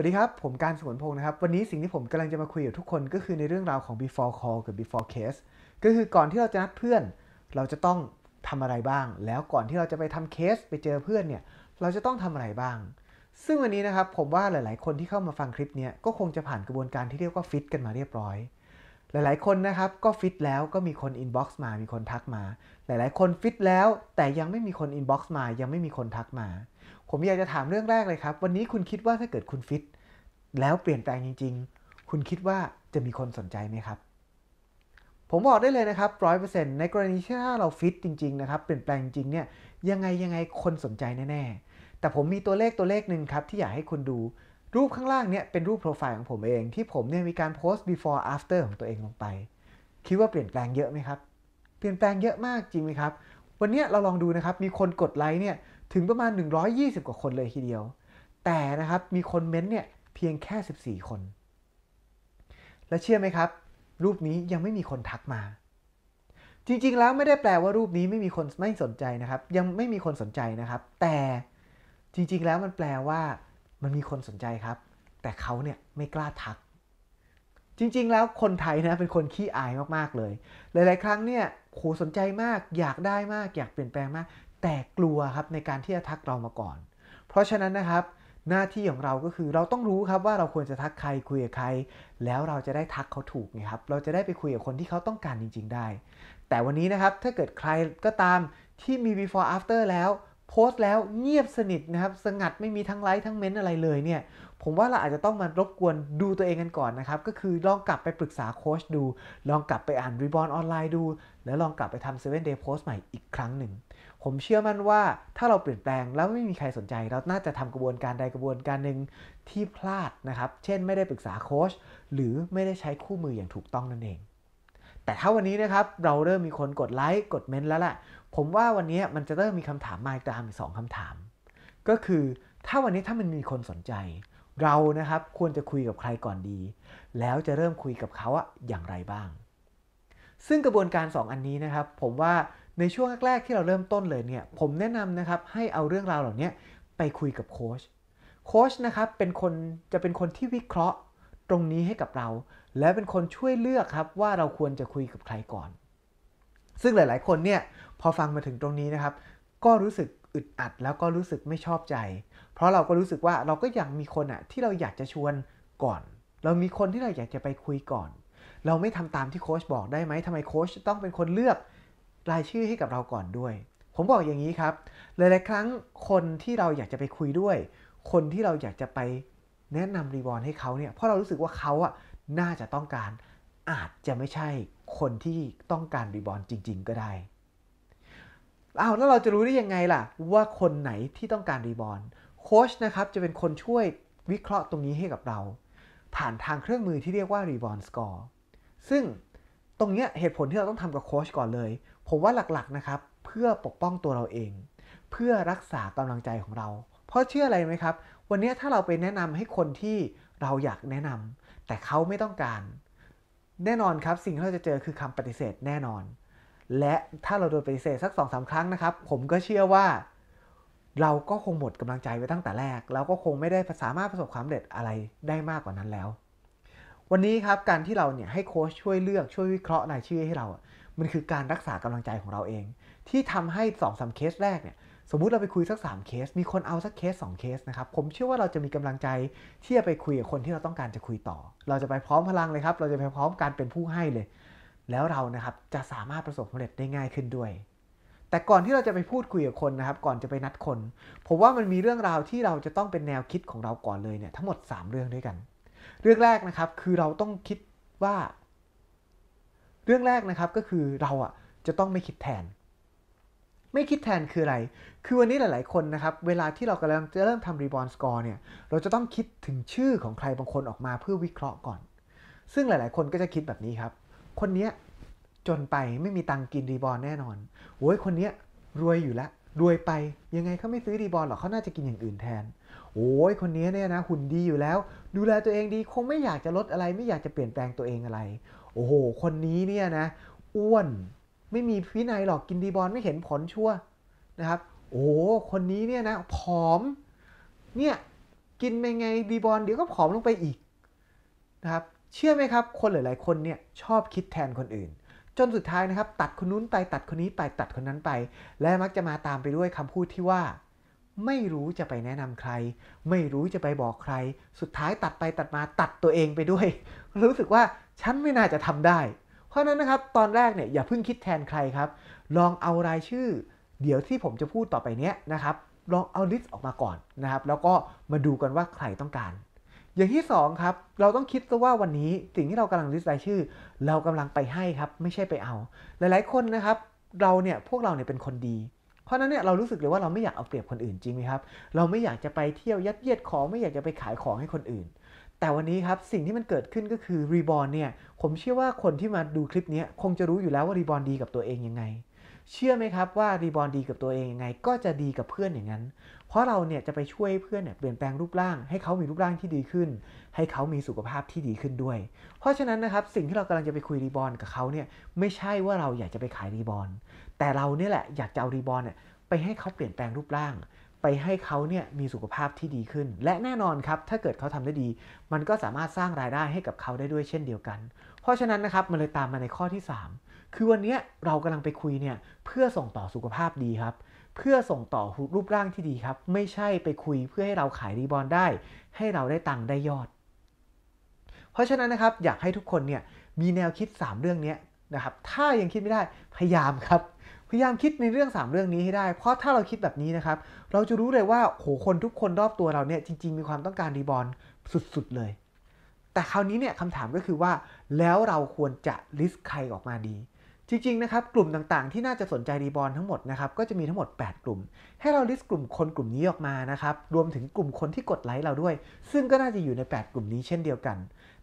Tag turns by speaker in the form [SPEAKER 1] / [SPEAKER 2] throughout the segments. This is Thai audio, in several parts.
[SPEAKER 1] วัสดีครับผมการสวนพงศ์นะครับ วันนี้สิ่งที่ผมกำลังจะมาคุยกับทุกคนก็คือในเรื่องราวของ before call กับ before case ก็คือก่อนที่เราจะนัดเพื่อน เราจะต้องทำอะไรบ้าง แล้วก่อนที่เราจะไปทำเคสไปเจอเพื่อนเนี่ย เราจะต้องทำอะไรบ้าง ซึ่งวันนี้นะครับ ผมว่าหลาย ๆ คนที่เข้ามาฟังคลิปนี้ก็คงจะผ่านกระบวนการที่เรียกว่าฟิตกันมาเรียบร้อยหลาย ๆ คนนะครับก็ฟิตแล้วก็มีคนอินบ็อกซ์มา มีคนทักมา หลาย ๆ คนฟิตแล้วแต่ยังไม่มีคนอินบ็อกซ์มา ยังไม่มีคนทักมาผมอยากจะถามเรื่องแรกเลยครับ วันนี้คุณคิดว่าถ้าเกิดคุณฟิตแล้วเปลี่ยนแปลงจริง ๆ คุณคิดว่าจะมีคนสนใจไหมครับ ผมบอกได้เลยนะครับร้อยเปอร์เซ็นต์ในกรณีที่ถ้าเราฟิตจริงๆนะครับเปลี่ยนแปลงจริงเนี่ยยังไงยังไงคนสนใจแน่ๆแต่ผมมีตัวเลขตัวเลขหนึ่งครับที่อยากให้คุณดูรูปข้างล่างเนี่ยเป็นรูปโปรไฟล์ของผมเองที่ผมเนี่ยมีการโพสต์ before after ของตัวเองลงไปคิดว่าเปลี่ยนแปลงเยอะไหมครับเปลี่ยนแปลงเยอะมากจริงไหมครับ วันนี้เราลองดูนะครับมีคนกดไลค์เนี่ยถึงประมาณ 120 กว่าคนเลยทีเดียว แต่นะครับ มีคนเม้นเนี่ยเพียงแค่ 14 คน และเชื่อไหมครับ รูปนี้ยังไม่มีคนทักมา จริงๆ แล้วไม่ได้แปลว่ารูปนี้ไม่มีคนไม่สนใจนะครับ ยังไม่มีคนสนใจนะครับ แต่จริงๆ แล้วมันแปลว่ามันมีคนสนใจครับ แต่เขาเนี่ยไม่กล้าทัก จริงๆ แล้วคนไทยนะ เป็นคนขี้อายมาก ๆ เลย หลาย ๆ ครั้งเนี่ยโหสนใจมาก อยากได้มาก อยากเปลี่ยนแปลงมากแต่กลัวครับในการที่จะทักเรามาก่อน เพราะฉะนั้นนะครับหน้าที่ของเราก็คือเราต้องรู้ครับว่าเราควรจะทักใครคุยกับใคร แล้วเราจะได้ทักเขาถูกไงครับเราจะได้ไปคุยกับคนที่เขาต้องการจริง ๆ ได้ แต่วันนี้นะครับถ้าเกิดใครก็ตามที่มี before after แล้วโพสต์แล้วเงียบสนิทนะครับสงัดไม่มีทั้งไลค์ทั้งเม้นอะไรเลยเนี่ยผมว่าเราอาจจะต้องมารบกวนดูตัวเองกันก่อนนะครับก็คือลองกลับไปปรึกษาโค้ชดู ลองกลับไปอ่านรีบอนออนไลน์ดูแล้วลองกลับไปทำเซเว่นเดย์โพสต์ใหม่อีกครั้งหนึ่งผมเชื่อมั่นว่าถ้าเราเปลี่ยนแปลงแล้วไม่มีใครสนใจ เราน่าจะทำกระบวนการใดกระบวนการหนึ่งที่พลาดนะครับ เช่นไม่ได้ปรึกษาโค้ชหรือไม่ได้ใช้คู่มืออย่างถูกต้องนั่นเอง แต่ถ้าวันนี้นะครับ เราเริ่มมีคนกดไลค์กดเมนต์แล้วล่ะผมว่าวันนี้มันจะเริ่มมีคำถามมาตามอีกสองคำถาม ก็คือถ้าวันนี้ถ้ามันมีคนสนใจ เรานะครับควรจะคุยกับใครก่อนดี แล้วจะเริ่มคุยกับเขาอะอย่างไรบ้าง ซึ่งกระบวนการ 2 อันนี้นะครับ ผมว่าในช่วงแรกๆที่เราเริ่มต้นเลยเนี่ยผมแนะนำนะครับให้เอาเรื่องราวเหล่านี้ไปคุยกับโค้ชโค้ชนะครับ เป็นคนจะเป็นคนที่วิเคราะห์ตรงนี้ให้กับเรา และเป็นคนช่วยเลือกครับว่าเราควรจะคุยกับใครก่อน ซึ่งหลายๆคนเนี่ยพอฟังมาถึงตรงนี้นะครับ ก็รู้สึกอึดอัดแล้วก็รู้สึกไม่ชอบใจ เพราะเราก็รู้สึกว่าเราก็อยากมีคนอะที่เราอยากจะชวนก่อน เรามีคนที่เราอยากจะไปคุยก่อนเราไม่ทำตามที่โค้ชบอกได้ไหมทำไมโค้ชต้องเป็นคนเลือกรายชื่อให้กับเราก่อนด้วย ผมบอกอย่างนี้ครับ หลายๆ ครั้งคนที่เราอยากจะไปคุยด้วย คนที่เราอยากจะไปแนะนำรีวอร์ดให้เขาเนี่ย เพราะเรารู้สึกว่าเขาอะน่าจะต้องการ อาจจะไม่ใช่คนที่ต้องการ รีบอลจริง ๆ ก็ได้เอาแล้วเราจะรู้ได้ยังไงล่ะว่าคนไหนที่ต้องการ รีบอลโค้ชนะครับ จะเป็นคนช่วยวิเคราะห์ตรงนี้ให้กับเรา ผ่านทางเครื่องมือที่เรียกว่ารีบอลสกอร์ ซึ่งตรงเนี้ยเหตุผลที่เราต้องทำกับโค้ชก่อนเลยผมว่าหลักๆนะครับ เพื่อปกป้องตัวเราเอง เพื่อรักษากำลังใจของเรา เพราะเชื่ออะไรไหมครับ วันนี้ถ้าเราไปแนะนำให้คนที่เราอยากแนะนำ แต่เขาไม่ต้องการ แน่นอนครับสิ่งที่เราจะเจอคือคำปฏิเสธแน่นอน และถ้าเราโดนปฏิเสธสักสองสาครั้งนะครับ ผมก็เชื่อว่า เราก็คงหมดกำลังใจไปตั้งแต่แรก เราก็คงไม่ได้สามารถประสบความสำเร็จอะไรได้มากกว่านั้นแล้ว วันนี้ครับการที่เราเนี่ยให้โค้ชช่วยเลือกช่วยวิเคราะห์รายชื่อให้เรามันคือการรักษากำลังใจของเราเอง ที่ทำให้2อสเคสแรกเนี่ยสมมุติเราไปคุยสัก 3 เคส มีคนเอาสักเคส2เคสนะครับผมเชื่อว่าเราจะมีกำลังใจที่จะไปคุยกับคนที่เราต้องการจะคุยต่อ เราจะไปพร้อมพลังเลยครับ เราจะไปพร้อมการเป็นผู้ให้เลย แล้วเรานะครับจะสามารถประสบความสำเร็จได้ง่ายขึ้นด้วย แต่ก่อนที่เราจะไปพูดคุยกับคนนะครับ ก่อนจะไปนัดคนผมว่ามันมีเรื่องราวที่เราจะต้องเป็นแนวคิดของเราก่อนเลยเนี่ยทั้งหมด 3 เรื่องด้วยกันเรื่องแรกนะครับคือเราต้องคิดว่าเรื่องแรกนะครับก็คือเราอ่ะจะต้องไม่คิดแทน ไม่คิดแทนคืออะไร คือวันนี้หลาย ๆ คนนะครับ เวลาที่เรากำลังจะเริ่มทำรีบอลสกอร์เนี่ยเราจะต้องคิดถึงชื่อของใครบางคนออกมาเพื่อวิเคราะห์ก่อน ซึ่งหลาย ๆ คนก็จะคิดแบบนี้ครับ คนเนี้ยจนไปไม่มีตังกินรีบอลแน่นอนโว้ยคนเนี้ยรวยอยู่แล้วรวยไป ยังไงเขาไม่ซื้อรีบอลหรอกเขาน่าจะกินอย่างอื่นแทนโอ้ยคนนี้เนี่ยนะหุ่นดีอยู่แล้ว ดูแลตัวเองดีคงไม่อยากจะลดอะไร ไม่อยากจะเปลี่ยนแปลงตัวเองอะไรโอ้โห คนนี้เนี่ยนะอ้วนไม่มีพินัยหรอกกินดีบอลไม่เห็นผลชั่วนะครับ โอ้คนนี้เนี่ยนะผอม เนี่ยกินไปไงดีบอลเดี๋ยวก็ผอมลงไปอีกนะครับเชื่อไหมครับคนหลาย ๆคนเนี่ยชอบคิดแทนคนอื่น จนสุดท้ายนะครับ ตัดคนนู้นไป ตัดคนนี้ไป ตัดคนนั้นไป และมักจะมาตามไปด้วยคำพูดที่ว่าไม่รู้จะไปแนะนำใคร ไม่รู้จะไปบอกใคร สุดท้ายตัดไปตัดมาตัดตัวเองไปด้วย รู้สึกว่าฉันไม่น่าจะทำได้ เพราะนั้นนะครับ ตอนแรกเนี่ย อย่าเพิ่งคิดแทนใครครับ ลองเอารายชื่อเดี๋ยวที่ผมจะพูดต่อไปเนี้ยนะครับ ลองเอาลิสต์ออกมาก่อนนะครับ แล้วก็มาดูกันว่าใครต้องการ อย่างที่2ครับ เราต้องคิดซะว่าวันนี้สิ่งที่เรากำลังลิสต์รายชื่อ เรากำลังไปให้ครับไม่ใช่ไปเอา หลายๆ คนนะครับ เราเนี่ยพวกเราเนี่ยเป็นคนดีเพราะนั้นเนี่ยเรารู้สึกเลยว่าเราไม่อยากเอาเปรียบคนอื่นจริงไหมครับ เราไม่อยากจะไปเที่ยวยัดเยียดของไม่อยากจะไปขายของให้คนอื่น แต่วันนี้ครับสิ่งที่มันเกิดขึ้นก็คือรีบอลเนี่ยผมเชื่อว่าคนที่มาดูคลิปนี้คงจะรู้อยู่แล้วว่ารีบอลดีกับตัวเองยังไง เชื่อไหมครับว่ารีบอลดีกับตัวเองยังไง ก็จะดีกับเพื่อนอย่างนั้น เพราะเราเนี่ยจะไปช่วยเพื่อนเนี่ยเปลี่ยนแปลงรูปร่างให้เขามีรูปร่างที่ดีขึ้น ให้เขามีสุขภาพที่ดีขึ้นด้วย เพราะฉะนั้นนะครับสิ่งที่เรากำลังจะไปคุยรีบอลกับเขาเนี่ยไม่ใช่ว่าเราอยากจะไปขายรีบอลแต่เราเนี่ยแหละอยากจะเอารีบอลเนี่ยไปให้เขาเปลี่ยนแปลงรูปร่าง ไปให้เขาเนี่ยมีสุขภาพที่ดีขึ้น และแน่นอนครับถ้าเกิดเขาทำได้ดี มันก็สามารถสร้างรายได้ให้กับเขาได้ด้วยเช่นเดียวกัน เพราะฉะนั้นนะครับมันเลยตามมาในข้อที่ 3 คือวันนี้เรากำลังไปคุยเนี่ยเพื่อส่งต่อสุขภาพดีครับ เพื่อส่งต่อรูปร่างที่ดีครับไม่ใช่ไปคุยเพื่อให้เราขายรีบอลได้ ให้เราได้ตังค์ได้ยอด เพราะฉะนั้นนะครับอยากให้ทุกคนเนี่ยมีแนวคิด 3 เรื่องนี้นะครับ ถ้ายังคิดไม่ได้ พยายามครับ พยายามคิดในเรื่อง 3 เรื่องนี้ให้ได้ เพราะถ้าเราคิดแบบนี้นะครับ เราจะรู้เลยว่าโหคนทุกคนรอบตัวเราเนี่ย จริงๆ มีความต้องการรีบอลสุด ๆ เลย แต่คราวนี้เนี่ยคำถามก็คือว่า แล้วเราควรจะลิสต์ใครออกมาดี จริงๆ นะครับ กลุ่มต่างๆ ที่น่าจะสนใจรีบอลทั้งหมดนะครับ ก็จะมีทั้งหมด 8 กลุ่ม ให้เราลิสต์กลุ่มคนกลุ่มนี้ออกมานะครับ รวมถึงกลุ่มคนที่กดไลค์เราด้วย ซึ่งก็น่าจะอยู่ใน 8 กลุ่มนี้เช่นเดียวกัน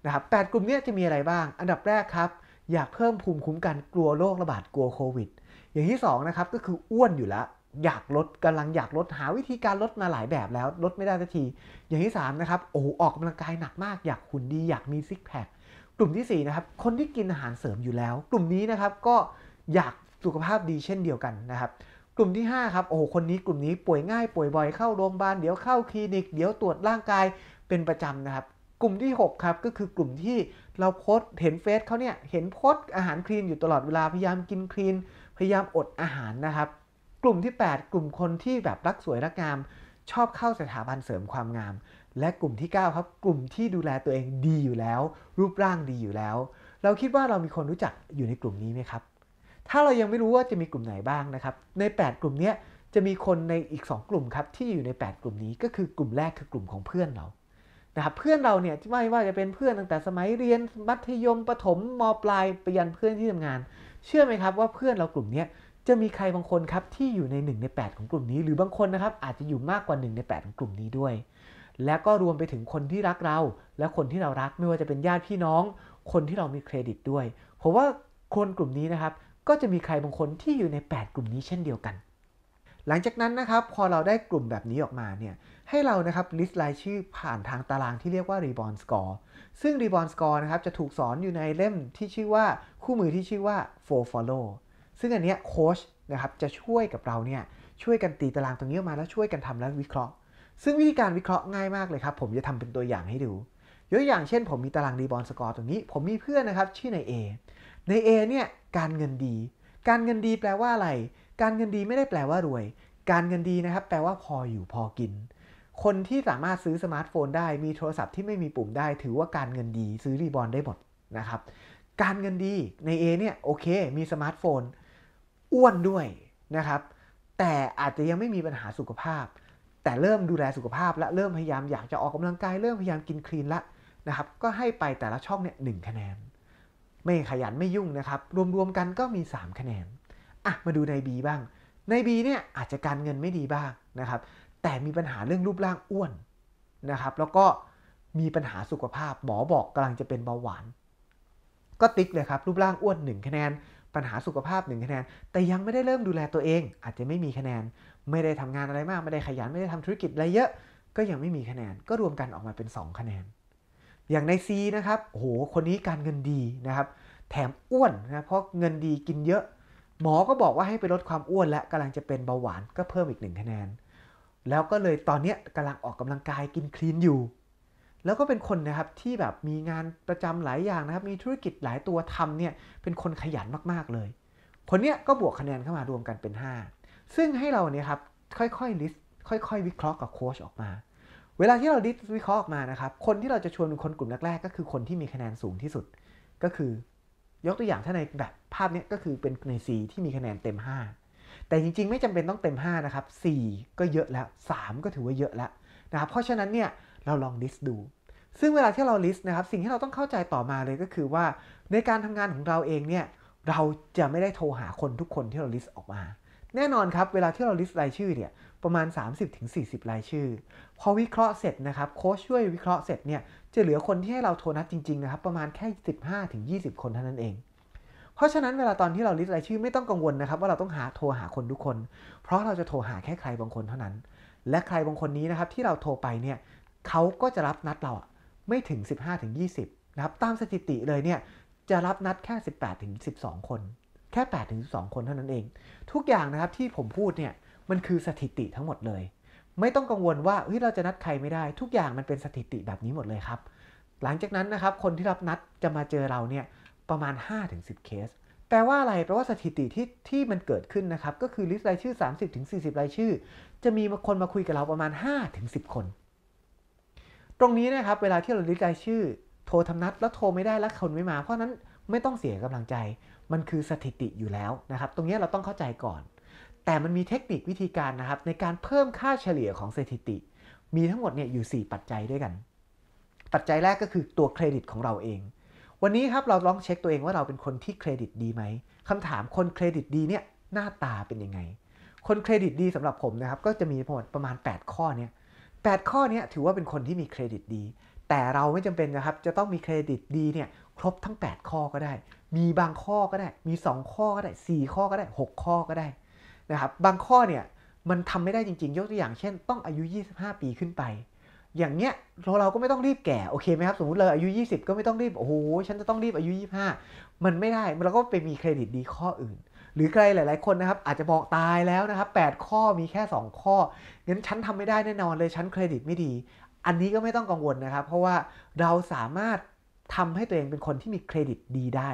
[SPEAKER 1] นะครับแกลุ่มนี้จะมีอะไรบ้าง อันดับแรกครับอยากเพิ่มภูมิคุ้มกันกลัวโรคระบาดกลัวโควิดอย่างที่2นะครับก็คืออ้วนอยู่แล้ว อยากลดกำลังอยากลดหาวิธีการลดมาหลายแบบแล้วลดไม่ได้สักที อย่างที่3นะครับโอ้ออกกำลังกายหนักมาก อยากหุ่นดีอยากมีซิกแพคกลุ่มที่4นะครับคนที่กินอาหารเสริมอยู่แล้ว กลุ่มนี้นะครับก็อยากสุขภาพดีเช่นเดียวกันนะครับกลุ่มที่5ครับโอ้คนนี้กลุ่มนี้ป่วยง่ายป่วยบ่อยเข้าโรงพยาบาลเดี๋ยวเข้าคลินิก เดี๋ยวตรวจร่างกายเป็นประจำนะครับกลุ่มที่6ครับก็คือกลุ่มที่เราโพสเห็นเฟซเขาเนี่ยเห็นโพสอาหารคลีนอยู่ตลอดเวลาพยายามกินคลีน พยายามอดอาหารนะครับ กลุ่มที่ 8 กลุ่มคนที่แบบรักสวยรักงาม ชอบเข้าสถาบันเสริมความงาม และกลุ่มที่ 9 ครับ กลุ่มที่ดูแลตัวเองดีอยู่แล้ว รูปร่างดีอยู่แล้ว เราคิดว่าเรามีคนรู้จักอยู่ในกลุ่มนี้ไหมครับ ถ้าเรายังไม่รู้ว่าจะมีกลุ่มไหนบ้างนะครับ ใน 8 กลุ่มนี้จะมีคนในอีก 2 กลุ่มครับที่อยู่ใน 8 กลุ่มนี้ ก็คือกลุ่มแรกคือกลุ่มของเพื่อนเรานะครับเพื่อนเราเนี่ยที่ไม่ว่าจะเป็นเพื่อนตั้งแต่สมัยเรียน มัธยมประถมมปลายไปยันเพื่อนที่ทำงาน เชื่อไหมครับว่าเพื่อนเรากลุ่มนี้จะมีใครบางคนครับที่อยู่ใน1ใน8ของกลุ่มนี้ หรือบางคนนะครับอาจจะอยู่มากกว่า1ใน8ของกลุ่มนี้ด้วย และก็รวมไปถึงคนที่รักเรา และคนที่เรารักไม่ว่าจะเป็นญาติพี่น้อง คนที่เรามีเครดิตด้วยผมว่าคนกลุ่มนี้นะครับ ก็จะมีใครบางคนที่อยู่ใน 8 กลุ่มนี้เช่นเดียวกัน หลังจากนั้นนะครับพอเราได้กลุ่มแบบนี้ออกมาเนี่ยให้เรานะครับลิสต์รายชื่อผ่านทางตารางที่เรียกว่า Reborn Score ซึ่ง Reborn Score นะครับจะถูกสอนอยู่ในเล่มที่ชื่อว่า คู่มือที่ชื่อว่า For Follow ซึ่งอันนี้โค้ชนะครับจะช่วยกับเราเนี่ยช่วยกันตีตารางตรงนี้ออกมาแล้วช่วยกันทำและวิเคราะห์ ซึ่งวิธีการวิเคราะห์ง่ายมากเลยครับ ผมจะทำเป็นตัวอย่างให้ดู ยกอย่างเช่น ผมมีตารางรีบอลสกอร์ตรงนี้ ผมมีเพื่อนนะครับชื่อใน A ใน A เนี่ยการเงินดี การเงินดีแปลว่าอะไร การเงินดีไม่ได้แปลว่ารวย การเงินดีนะครับแปลว่าพออยู่พอกินคนที่สามารถซื้อสมาร์ทโฟนได้มีโทรศัพท์ที่ไม่มีปุ่มได้ถือว่าการเงินดีซื้อรีบอลได้หมดนะครับ การเงินดีใน A เนี่ยโอเค มีสมาร์ทโฟน อ้วนด้วยนะครับ แต่อาจจะยังไม่มีปัญหาสุขภาพ แต่เริ่มดูแลสุขภาพและเริ่มพยายามอยากจะออกกำลังกายเริ่มพยายามกินคลีนละนะครับก็ให้ไปแต่ละช่องเนี่ยหคะแนน ไม่ขยันไม่ยุ่งนะครับรวมๆกันก็มี 3 คะแนนอ่ะมาดูใน B บ้าง ใน B เนี่ยอาจจะการเงินไม่ดีบ้างนะครับแต่มีปัญหาเรื่องรูปร่างอ้วน นะครับ แล้วก็มีปัญหาสุขภาพ หมอบอกกำลังจะเป็นเบาหวาน ก็ติ๊กเลยครับ รูปร่างอ้วน 1 คะแนน ปัญหาสุขภาพ 1 คะแนน แต่ยังไม่ได้เริ่มดูแลตัวเอง อาจจะไม่มีคะแนน ไม่ได้ทำงานอะไรมาก ไม่ได้ขยัน ไม่ได้ทำธุรกิจอะไรเยอะ ก็ยังไม่มีคะแนน ก็รวมกันออกมาเป็น 2 คะแนน อย่างใน C นะครับโอ้โห คนนี้การเงินดีนะครับ แถมอ้วนนะ เพราะเงินดีกินเยอะ หมอก็บอกว่าให้ไปลดความอ้วนและกำลังจะเป็นเบาหวาน ก็เพิ่มอีก1คะแนนแล้วก็เลยตอนนี้กำลังออกกำลังกายกินคลีนอยู่ แล้วก็เป็นคนนะครับที่แบบมีงานประจำหลายอย่างนะครับ มีธุรกิจหลายตัวทำเนี่ย เป็นคนขยันมากๆเลย คนเนี้ยก็บวกคะแนนเข้ามารวมกันเป็น 5 ซึ่งให้เราเนี่ยครับค่อยๆ ลิสต์ค่อยๆวิเคราะห์กับโค้ชออกมา เวลาที่เราลิสต์วิเคราะห์ออกมานะครับ คนที่เราจะชวนเป็นคนกลุ่มแรกๆก็คือคนที่มีคะแนนสูงที่สุด ก็คือ ยกตัวอย่างถ้าในแบบภาพนี้ก็คือเป็นใน C ที่มีคะแนนเต็ม 5แต่จริงๆไม่จำเป็นต้องเต็ม 5 นะครับ4ก็เยอะแล้ว 3 ก็ถือว่าเยอะแล้วนะครับเพราะฉะนั้นเนี่ยเราลองลิสต์ดู ซึ่งเวลาที่เราลิสต์นะครับสิ่งที่เราต้องเข้าใจต่อมาเลยก็คือว่า ในการทำงานของเราเองเนี่ย เราจะไม่ได้โทรหาคนทุกคนที่เราลิสต์ออกมา แน่นอนครับเวลาที่เราลิสต์รายชื่อเนี่ยประมาณ 30-40 รายชื่อ พอวิเคราะห์เสร็จนะครับโค้ชช่วยวิเคราะห์เสร็จเนี่ยจะเหลือคนที่ให้เราโทรนัดจริงๆนะครับประมาณแค่ 15-20 คนเท่านั้นเองเพราะฉะนั้นเวลาตอนที่เราลิสต์รายชื่อไม่ต้องกังวลนะครับ ว่าเราต้องหาโทรหาคนทุกคน เพราะเราจะโทรหาแค่ใครบางคนเท่านั้น และใครบางคนนี้นะครับ ที่เราโทรไปเนี่ยเขาก็จะรับนัดเราไม่ถึง 15-20 นะครับตามสถิติเลยเนี่ย จะรับนัดแค่ 18-12 คน แค่8-12คนเท่านั้นเอง ทุกอย่างนะครับที่ผมพูดเนี่ย มันคือสถิติทั้งหมดเลย ไม่ต้องกังวลว่าเฮ้ยเราจะนัดใครไม่ได้ ทุกอย่างมันเป็นสถิติแบบนี้หมดเลยครับ หลังจากนั้นนะครับคนที่รับนัดจะมาเจอเราเนี่ยประมาณ5-10 เคสแปลว่าอะไรแปลว่าสถิติที่ที่มันเกิดขึ้นนะครับ ก็คือลิสต์รายชื่อ 30-40 รายชื่อ จะมีคนมาคุยกับเราประมาณ5-10 คน ตรงนี้นะครับเวลาที่เราลิสต์รายชื่อ โทรทำนัดแล้วโทรไม่ได้แล้วคนไม่มา เพราะนั้นไม่ต้องเสียกำลังใจ มันคือสถิติอยู่แล้วนะครับ ตรงนี้เราต้องเข้าใจก่อน แต่มันมีเทคนิควิธีการนะครับในการเพิ่มค่าเฉลี่ยของสถิติ มีทั้งหมดเนี่ยอยู่ 4 ปัจจัยด้วยกัน ปัจจัยแรกก็คือตัวเครดิตของเราเองวันนี้ครับเราลองเช็คตัวเองว่าเราเป็นคนที่เครดิตดีไหมคำถามคนเครดิตดีเนี่ยหน้าตาเป็นยังไงคนเครดิตดีสำหรับผมนะครับก็จะมีหมดประมาณ 8 ข้อเนี่ยแข้อเนี่ยถือว่าเป็นคนที่มีเครดิตดี แต่เราไม่จำเป็นนะครับจะต้องมีเครดิตดีเนี่ยครบทั้ง 8 ข้อก็ได้ มีบางข้อก็ได้ มี 2 ข้อก็ได้ 4 ข้อก็ได้ 6 ข้อก็ได้นะครับบางข้อเนี่ยมันทำไม่ได้จริงๆ ยกตัวอย่างเช่น ต้องอายุ 25 ปีขึ้นไปอย่างเนี้ยเราเราก็ไม่ต้องรีบแก่ โอเคไหมครับสมมติเราอายุ20 ก็ไม่ต้องรีบโอ้โหฉันจะต้องรีบอายุ25มันไม่ได้เราก็ไปมีเครดิตดีข้ออื่น หรือใครหลาย ๆคนนะครับอาจจะบอกตายแล้วนะครับ8ข้อมีแค่ 2 ข้องั้นฉันทำไม่ได้แน่นอนเลยฉันเครดิตไม่ดี อันนี้ก็ไม่ต้องกังวลนะครับ เพราะว่าเราสามารถทำให้ตัวเองเป็นคนที่มีเครดิตดีได้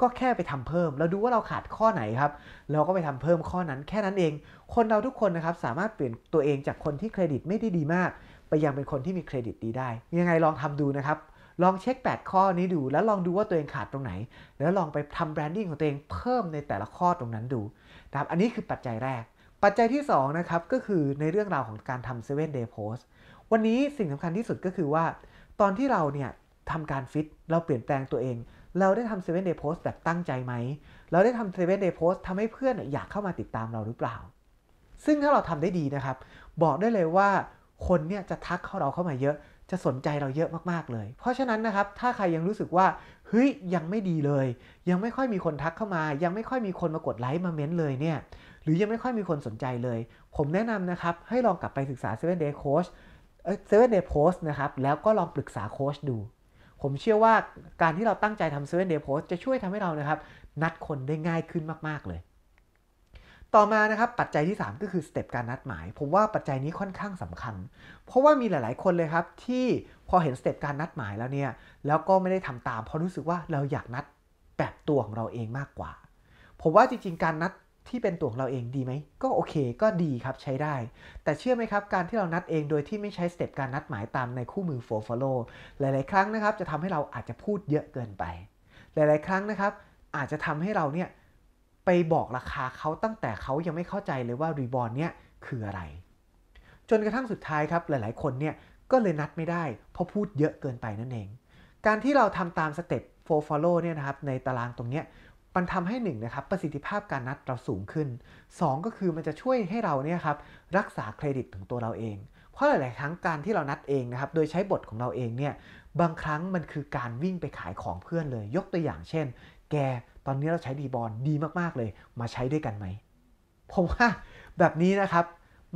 [SPEAKER 1] ก็แค่ไปทำเพิ่มเราดูว่าเราขาดข้อไหนครับเราก็ไปทำเพิ่มข้อนั้นแค่นั้นเองคนเราทุกคนนะครับสามารถเปลี่ยนตัวเองจากคนที่เครดิตไม่ได้ดีมากไปยังเป็นคนที่มีเครดิตดีได้ ยังไงลองทำดูนะครับ ลองเช็ค 8 ข้อนี้ดู แล้วลองดูว่าตัวเองขาดตรงไหน แล้วลองไปทำแบรนดิ้งของตัวเองเพิ่มในแต่ละข้อตรงนั้นดูนะครับ อันนี้คือปัจจัยแรก ปัจจัยที่ 2 นะครับ ก็คือในเรื่องราวของการทำเซเว่นเดย์โพสวันนี้สิ่งสำคัญที่สุดก็คือว่า ตอนที่เราเนี่ยทำการฟิตเราเปลี่ยนแปลงตัวเอง เราได้ทำเซเว่นเดย์โพสแบบตั้งใจไหม เราได้ทำเซเว่นเดย์โพสทำให้เพื่อนอยากเข้ามาติดตามเราหรือเปล่า ซึ่งถ้าเราทำได้ดีนะครับ บอกได้เลยว่าคนเนี่ยจะทักเข้าเราเข้ามาเยอะจะสนใจเราเยอะมากๆเลย เพราะฉะนั้นนะครับ ถ้าใครยังรู้สึกว่าเฮ้ยยังไม่ดีเลย ยังไม่ค่อยมีคนทักเข้ามา ยังไม่ค่อยมีคนมากดไลค์มาเม้นเลยเนี่ย หรือยังไม่ค่อยมีคนสนใจเลย ผมแนะนำนะครับให้ลองกลับไปศึกษา7 Day Coach 7 Day Post นะครับ แล้วก็ลองปรึกษาโค้ชดู ผมเชื่อว่าการที่เราตั้งใจทำ7 Day Post จะช่วยทำให้เรานะครับนัดคนได้ง่ายขึ้นมากๆเลยต่อมานะครับปัจจัยที่3ก็คือสเต็ปการนัดหมายผมว่าปัจจัยนี้ค่อนข้างสำคัญ เพราะว่ามีหลายๆ คนเลยครับ ที่พอเห็นสเต็ปการนัดหมายแล้วเนี่ยแล้วก็ไม่ได้ทำตามเพราะรู้สึกว่าเราอยากนัดแบบตัวของเราเองมากกว่าผมว่าจริง ๆ การนัดที่เป็นตัวของเราเองดีไหม ก็โอเคก็ดีครับใช้ได้ แต่เชื่อไหมครับการที่เรานัดเองโดยที่ไม่ใช้สเต็ปการนัดหมายตามในคู่มือ for follow หลาย ๆ ครั้งนะครับ จะทำให้เราอาจจะพูดเยอะเกินไป หลาย ๆ ครั้งนะครับ อาจจะทำให้เราเนี่ยไปบอกราคาเขาตั้งแต่เขายังไม่เข้าใจเลยว่ารีบอลเนี่ย คืออะไร จนกระทั่งสุดท้ายครับ หลายๆ คนเนี่ย ก็เลยนัดไม่ได้ เพราะพูดเยอะเกินไปนั่นเอง การที่เราทำตามสเต็ป์ follow เนี่ยนะครับในตารางตรงเนี้ยมันทำให้1นะครับ ประสิทธิภาพการนัดเราสูงขึ้น 2 ก็คือมันจะช่วยให้เราเนี่ยครับรักษาเครดิตของตัวเราเองเพราะหลายๆครั้งการที่เรานัดเองนะครับโดยใช้บทของเราเองเนี่ยบางครั้งมันคือการวิ่งไปขายของเพื่อนเลย ยกตัวอย่างเช่น แกตอนนี้เราใช้ดีบอลดีมากๆเลยมาใช้ด้วยกันไหมผมว่าแบบนี้นะครับ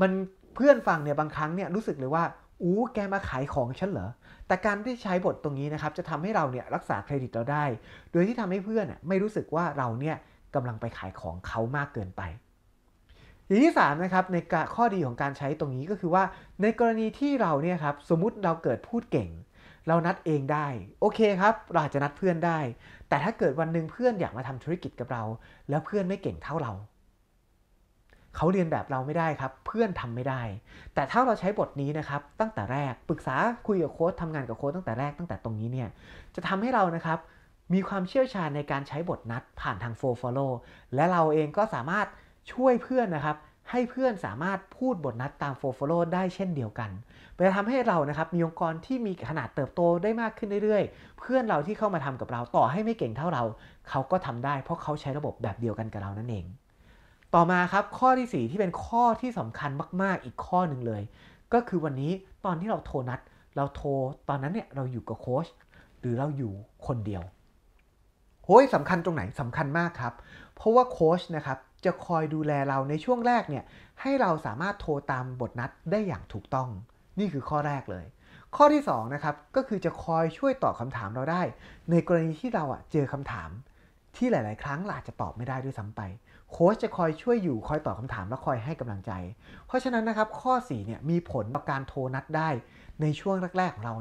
[SPEAKER 1] มันเพื่อนฟังเนี่ยบางครั้งเนี่ยรู้สึกเลยว่าอู้แกมาขายของฉันเหรอแต่การที่ใช้บทตรงนี้นะครับ จะทำให้เราเนี่ยรักษาเครดิตเราได้ โดยที่ทำให้เพื่อนไม่รู้สึกว่าเราเนี่ยกำลังไปขายของเขามากเกินไปอย่างที่สมนะครับในข้อดีของการใช้ตรงนี้ก็คือว่าในกรณีที่เราเนี่ยครับสมมติเราเกิดพูดเก่งเรานัดเองได้ โอเคครับ เราอาจจะนัดเพื่อนได้ แต่ถ้าเกิดวันหนึ่งเพื่อนอยากมาทำธุรกิจกับเรา แล้วเพื่อนไม่เก่งเท่าเราเขาเรียนแบบเราไม่ได้ครับ เพื่อนทำไม่ได้ แต่ถ้าเราใช้บทนี้นะครับ ตั้งแต่แรกปรึกษาคุยกับโค้ดทำงานกับโค้ดตั้งแต่แรกตั้งแต่ตรงนี้เนี่ย จะทำให้เรานะครับ มีความเชี่ยวชาญในการใช้บทนัดผ่านทางโฟ follow และเราเองก็สามารถช่วยเพื่อนนะครับให้เพื่อนสามารถพูดบทนัดตามโฟโฟโลได้เช่นเดียวกันไปทำให้เรานะครับ มีองค์กรที่มีขนาดเติบโตได้มากขึ้นเรื่อยๆ เพื่อนเราที่เข้ามาทำกับเราต่อให้ไม่เก่งเท่าเรา เขาก็ทำได้เพราะเขาใช้ระบบแบบเดียวกันกับเรานั่นเอง ต่อมาครับข้อที่4ที่เป็นข้อที่สำคัญมากๆอีกข้อหนึ่งเลย ก็คือวันนี้ตอนที่เราโทรนัด เราโทร ตอนนั้นเนี่ยเราอยู่กับโค้ชหรือเราอยู่คนเดียว โฮ้ยสำคัญตรงไหนสำคัญมากครับ เพราะว่าโค้ชนะครับจะคอยดูแลเราในช่วงแรกเนี่ยให้เราสามารถโทรตามบทนัดได้อย่างถูกต้อง นี่คือข้อแรกเลย ข้อที่2นะครับก็คือจะคอยช่วยตอบคาถามเราได้ ในกรณีที่เราอะเจอคำถาม ที่หลายๆ ครั้งเราอาจจะตอบไม่ได้ด้วยซ้าไป โค้ชจะคอยช่วยอยู่คอยตอบคาถามและคอยให้กำลังใจ เพราะฉะนั้นนะครับข้อ4เนี่ยมีผลต่อการโทรนัดได้ในช่วงแรกๆ ของเรา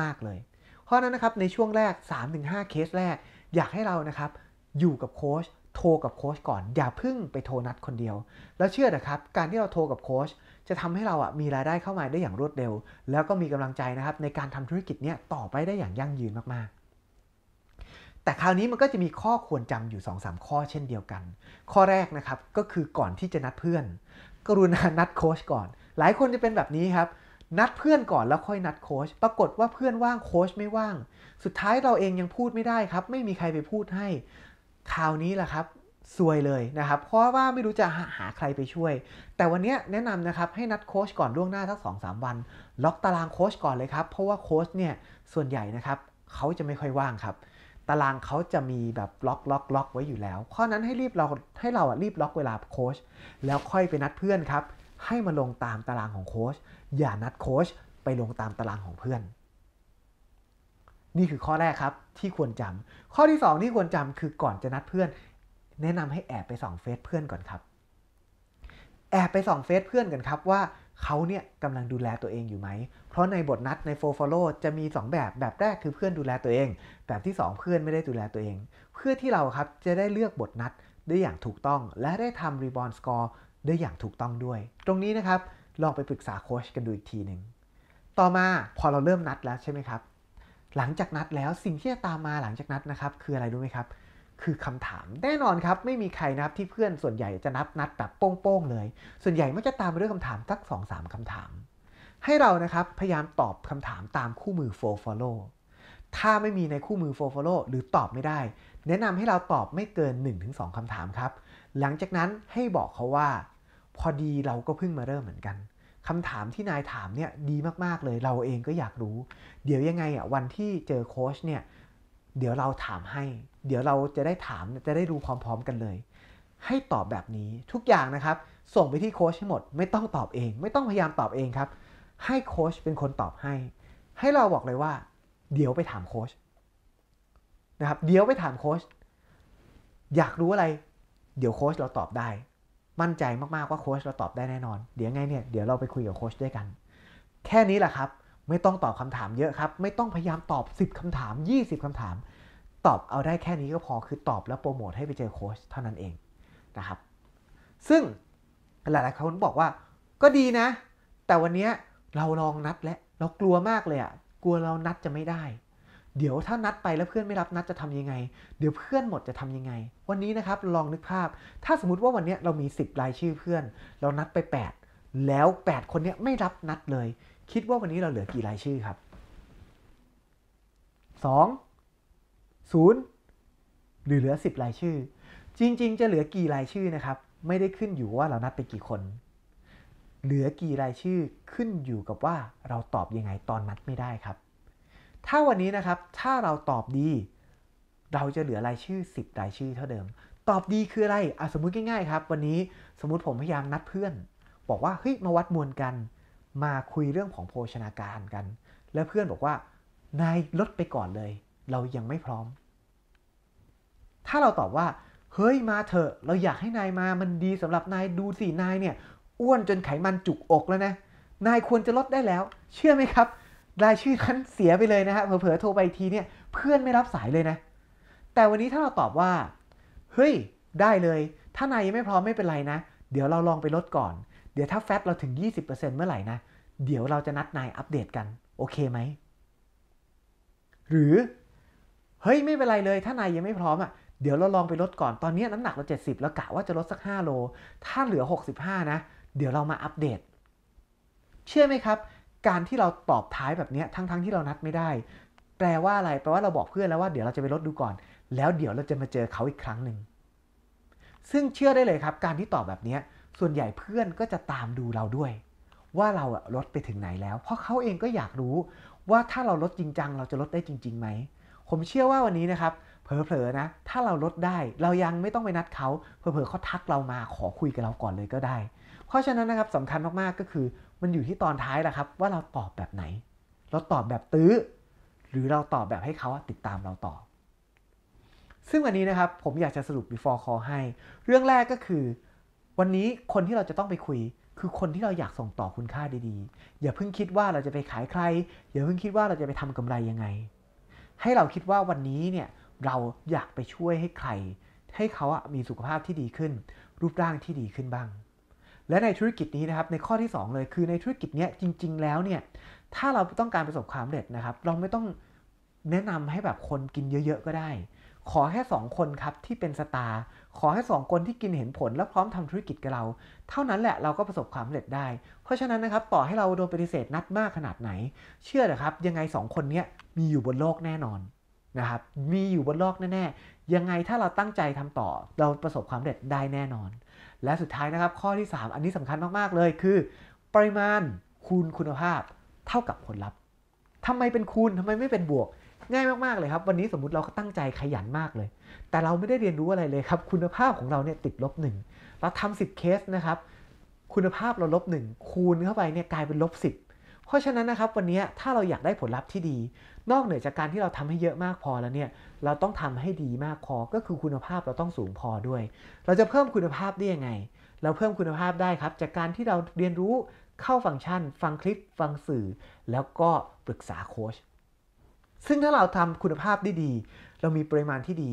[SPEAKER 1] มากๆ เลย เพราะนั้นนะครับในช่วงแรก3-5เคสแรกอยากให้เรานะครับอยู่กับโค้ชโทรกับโค้ชก่อน อย่าพึ่งไปโทรนัดคนเดียว แล้วเชื่อนะครับ การที่เราโทรกับโค้ชจะทำให้เราอ่ะมีรายได้เข้ามาได้อย่างรวดเร็ว แล้วก็มีกำลังใจนะครับในการทำธุรกิจเนี้ยต่อไปได้อย่างยั่งยืนมากๆ แต่คราวนี้มันก็จะมีข้อควรจำอยู่2าข้อเช่นเดียวกัน ข้อแรกนะครับก็คือก่อนที่จะนัดเพื่อน กรุณานัดโค้ชก่อน หลายคนจะเป็นแบบนี้ครับนัดเพื่อนก่อน แล้วค่อยนัดโค้ชปรากฏว่าเพื่อนว่างโค้ชไม่ว่าง สุดท้ายเราเองยังพูดไม่ได้ครับไม่มีใครไปพูดให้คราวนี้แหละครับซวยเลยนะครับเพราะว่าไม่รู้จะหาใครไปช่วย แต่วันนี้แนะนำนะครับให้นัดโค้ชก่อนล่วงหน้าสัก2อสวัน ล็อกตารางโค้ชก่อนเลยครับเพราะว่าโค้ชเนี่ยส่วนใหญ่นะครับเขาจะไม่ค่อยว่างครับ ตารางเขาจะมีแบบล็อกล็อกล็อกไว้อยู่แล้วเพราะนั้นให้รีบเราให้เราอ่ะรีบล็อกเวลาโค้ชแล้วค่อยไปนัดเพื่อนครับให้มาลงตามตารางของโค้ชอย่านัดโค้ชไปลงตามตารางของเพื่อนนี่คือข้อแรกครับที่ควรจำข้อที่ 2 ที่ควรจำคือก่อนจะนัดเพื่อน แนะนำให้แอบไปส่องเฟซเพื่อนก่อนครับ แอบไปส่องเฟซเพื่อนกันครับว่าเขาเนี่ยกำลังดูแลตัวเองอยู่ไหมเพราะในบทนัดในโฟฟอลโลจะมี 2 แบบแบบแรกคือเพื่อนดูแลตัวเอง แบบที่ 2 เพื่อนไม่ได้ดูแลตัวเอง เพื่อที่เราครับจะได้เลือกบทนัดได้อย่างถูกต้อง และได้ทำรีบอลสกอร์ได้อย่างถูกต้องด้วย ตรงนี้นะครับลองไปปรึกษาโค้ชกันดูอีกทีหนึ่งต่อมาพอเราเริ่มนัดแล้วใช่ไหมครับหลังจากนัดแล้วสิ่งที่จะตามมาหลังจากนัดนะครับคืออะไรรู้ไหมครับ คือคำถามแน่นอนครับไม่มีใครนะครับที่เพื่อนส่วนใหญ่จะนับนัดแบบโป้งๆเลย ส่วนใหญ่มักจะตามมาด้วยคำถามสัก2อสามคำถาม ให้เรานะครับพยายามตอบคำถามตามคู่มือ for follow ถ้าไม่มีในคู่มือ for follow หรือตอบไม่ได้ แนะนำให้เราตอบไม่เกิน1งคำถามครับ หลังจากนั้นให้บอกเขาว่า พอดีเราก็เพิ่งมาเริ่มเหมือนกันคำถามที่นายถามเนี่ยดีมากๆเลยเราเองก็อยากรู้ เดี๋ยวยังไงอ่ะวันที่เจอโค้ชเนี่ย เดี๋ยวเราถามให้ เดี๋ยวเราจะได้ถามจะได้รู้พร้อมๆกันเลย ให้ตอบแบบนี้ทุกอย่างนะครับ ส่งไปที่โค้ชให้หมด ไม่ต้องตอบเอง ไม่ต้องพยายามตอบเองครับ ให้โค้ชเป็นคนตอบให้ ให้เราบอกเลยว่า เดี๋ยวไปถามโค้ชนะครับเดี๋ยวไปถามโค้ชอยากรู้อะไร เดี๋ยวโค้ชเราตอบได้มั่นใจมากๆว่าโค้ชเราตอบได้แน่นอน เดี๋ยวไงเนี่ย เดี๋ยวเราไปคุยกับโค้ชด้วยกัน แค่นี้แหละครับ ไม่ต้องตอบคำถามเยอะครับ ไม่ต้องพยายามตอบ 10 คำถาม 20 คำถาม ตอบเอาได้แค่นี้ก็พอ คือตอบแล้วโปรโมทให้ไปเจอโค้ชเท่านั้นเองนะครับ ซึ่ง หลายๆคนบอกว่าก็ดีนะ แต่วันนี้เราลองนัดและ เรากลัวมากเลยอ่ะ กลัวเรานัดจะไม่ได้เดี๋ยวถ้านัดไปแล้วเพื่อนไม่รับนัดจะทำยังไง เดี๋ยวเพื่อนหมดจะทำยังไง วันนี้นะครับลองนึกภาพถ้าสมมติว่าวันนี้เรามี 10รายชื่อเพื่อน เรานัดไป 8 แล้ว 8 คนนี้ไม่รับนัดเลย คิดว่าวันนี้เราเหลือกี่รายชื่อครับ2 0 หรือเหลือ 10 รายชื่อ จริงๆจะเหลือกี่รายชื่อนะครับ ไม่ได้ขึ้นอยู่ว่าเรานัดไปกี่คน เหลือกี่รายชื่อขึ้นอยู่กับว่าเราตอบยังไงตอนนัดไม่ได้ครับถ้าวันนี้นะครับถ้าเราตอบดี เราจะเหลือรายชื่อ 10รายชื่อเท่าเดิม ตอบดีคืออะไรอ่ะสมมติง่ายๆ ครับ วันนี้สมมติผมพยายามนัดเพื่อน บอกว่าเฮ้ยมาวัดมวลกัน มาคุยเรื่องของโภชนาการกัน แล้วเพื่อนบอกว่า นายลดไปก่อนเลย เรายังไม่พร้อม ถ้าเราตอบว่า เฮ้ยมาเถอะ เราอยากให้นายมามันดีสำหรับนายดูสินายเนี่ย อ้วนจนไขมันจุกอกแล้วนะ นายควรจะลดได้แล้ว เชื่อไหมครับรายชื่อนั้นเสียไปเลยนะฮะ เผลอๆโทรไปทีเนี่ยเพื่อนไม่รับสายเลยนะ แต่วันนี้ถ้าเราตอบว่าเฮ้ยได้เลย ถ้านายยังไม่พร้อมไม่เป็นไรนะ เดี๋ยวเราลองไปลดก่อน เดี๋ยวถ้าแฟตเราถึง 20%เมื่อไหร่นะ เดี๋ยวเราจะนัดนายอัปเดตกัน โอเคไหม หรือเฮ้ยไม่เป็นไรเลย ถ้านายยังไม่พร้อมอะ่ะ เดี๋ยวเราลองไปลดก่อน ตอนนี้น้ำหนักเรา70 แล้วกะว่าจะลดสัก 5 โล ถ้าเหลือ65นะเดี๋ยวเรามาอัปเดต เชื่อไหมครับการที่เราตอบท้ายแบบนี้ทั้งๆทที่เรานัดไม่ได้ แปลว่าอะไรแปลว่าเราบอกเพื่อนแล้วว่าเดี๋ยวเราจะไปลดดูก่อน แล้วเดี๋ยวเราจะมาเจอเขาอีกครั้งหนึ่งซึ่งเชื่อได้เลยครับ การที่ตอบแบบนี้ส่วนใหญ่เพื่อนก็จะตามดูเราด้วย ว่าเราลดไปถึงไหนแล้ว เพราะเขาเองก็อยากรู้ว่าถ้าเราลดจริงจังเราจะลดได้จริงๆไหม ผมเชื่อว่าวันนี้นะครับเผลอๆนะ ถ้าเราลดได้ เรายังไม่ต้องไปนัดเขาเผลอๆเขาทักเรามาขอคุยกับเราก่อนเลยก็ได้ เพราะฉะนั้นนะครับสำคัญมากๆก็คือมันอยู่ที่ตอนท้ายแหละครับว่าเราตอบแบบไหนเราตอบแบบตื้อ หรือเราตอบแบบให้เขาติดตามเราต่อ ซึ่งวันนี้นะครับผมอยากจะสรุป before call ให้เรื่องแรกก็คือ วันนี้คนที่เราจะต้องไปคุย คือคนที่เราอยากส่งต่อคุณค่าดีๆอย่าเพิ่งคิดว่าเราจะไปขายใคร อย่าเพิ่งคิดว่าเราจะไปทำกำไรยังไง ให้เราคิดว่าวันนี้เนี่ย เราอยากไปช่วยให้ใคร ให้เขาอะมีสุขภาพที่ดีขึ้น รูปร่างที่ดีขึ้นบ้างและในธุรกิจนี้นะครับในข้อที่ 2 เลยคือในธุรกิจนี้จริงๆแล้วเนี่ยถ้าเราต้องการประสบความสำเร็จนะครับเราไม่ต้องแนะนำให้แบบคนกินเยอะ ๆก็ได้ ขอแค่2คนครับที่เป็นสตาร์ขอ่สอ2คนที่กินเห็นผลและพร้อมทำธุรกิจกับเรา เท่านั้นแหละเราก็ประสบความสำเร็จได้ เพราะฉะนั้นนะครับต่อให้เราโดนปฏิเสธนัดมากขนาดไหน เชื่อเถอะครับยังไง2คนนี้มีอยู่บนโลกแน่นอนนะครับมีอยู่บนโลกแน่ๆยังไงถ้าเราตั้งใจทำต่อ เราประสบความสำเร็จได้แน่นอนและสุดท้ายนะครับข้อที่ 3 อันนี้สำคัญมากๆเลยคือ ปริมาณคูณคุณภาพเท่ากับผลลัพธ์ทำไมเป็นคูณทำไมไม่เป็นบวก ง่ายมากๆเลยครับ วันนี้สมมติเราก็ตั้งใจขยันมากเลย แต่เราไม่ได้เรียนรู้อะไรเลยครับ คุณภาพของเราเนี่ยติดลบหนึ่งเราทำสิบเคสนะครับคุณภาพเราลบหนึ่งคูณเข้าไปเนี่ยกลายเป็นลบสิบเพราะฉะนั้นนะครับวันนี้ถ้าเราอยากได้ผลลัพธ์ที่ดี นอกเหนือจากการที่เราทำให้เยอะมากพอแล้วเนี่ยเราต้องทำให้ดีมากพอก็คือคุณภาพเราต้องสูงพอด้วย เราจะเพิ่มคุณภาพได้ยังไง เราเพิ่มคุณภาพได้ครับ จากการที่เราเรียนรู้เข้าฟังก์ชัน ฟังคลิป ฟังสื่อ แล้วก็ปรึกษาโค้ชซึ่งถ้าเราทำคุณภาพได้ดีเรามีปริมาณที่ดี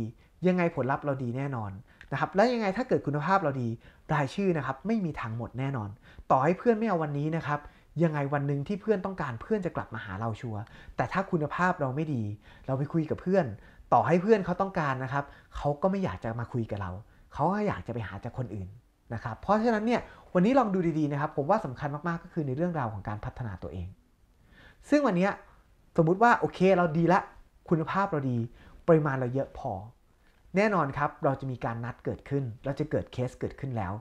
[SPEAKER 1] ยังไงผลลัพธ์เราดีแน่นอนนะครับ และยังไงถ้าเกิดคุณภาพเราดีรายชื่อนะครับไม่มีทางหมดแน่นอน ต่อให้เพื่อนไม่เอาวันนี้นะครับยังไงวันหนึ่งที่เพื่อนต้องการเพื่อนจะกลับมาหาเราชัวร์แต่ถ้าคุณภาพเราไม่ดี เราไปคุยกับเพื่อน ต่อให้เพื่อนเขาต้องการนะครับเขาก็ไม่อยากจะมาคุยกับเราเขาก็อยากจะไปหาจากคนอื่นนะครับ เพราะฉะนั้นเนี่ยวันนี้ลองดูดีๆนะครับ ผมว่าสำคัญมากๆก็คือในเรื่องราวของการพัฒนาตัวเอง ซึ่งวันนี้สมมุติว่าโอเคเราดีละ คุณภาพเราดีปริมาณเราเยอะพอ แน่นอนครับเราจะมีการนัดเกิดขึ้นเราจะเกิดเคสเกิดขึ้นแล้ว